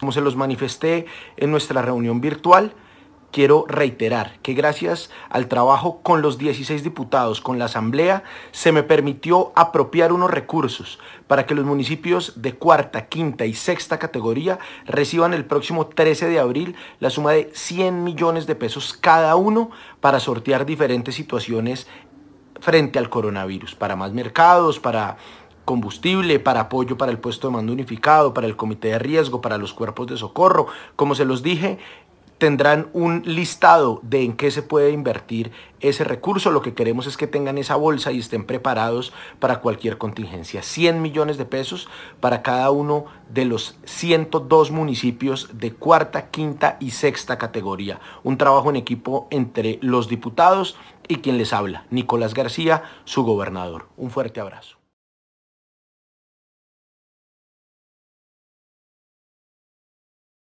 Como se los manifesté en nuestra reunión virtual, quiero reiterar que gracias al trabajo con los 16 diputados, con la Asamblea, se me permitió apropiar unos recursos para que los municipios de cuarta, quinta y sexta categoría reciban el próximo 13 de abril la suma de 100 millones de pesos cada uno para sortear diferentes situaciones frente al coronavirus, para más mercados, para combustible, para apoyo para el puesto de mando unificado, para el comité de riesgo, para los cuerpos de socorro. Como se los dije, tendrán un listado de en qué se puede invertir ese recurso. Lo que queremos es que tengan esa bolsa y estén preparados para cualquier contingencia. 100 millones de pesos para cada uno de los 102 municipios de cuarta, quinta y sexta categoría. Un trabajo en equipo entre los diputados y quien les habla, Nicolás García, su gobernador. Un fuerte abrazo.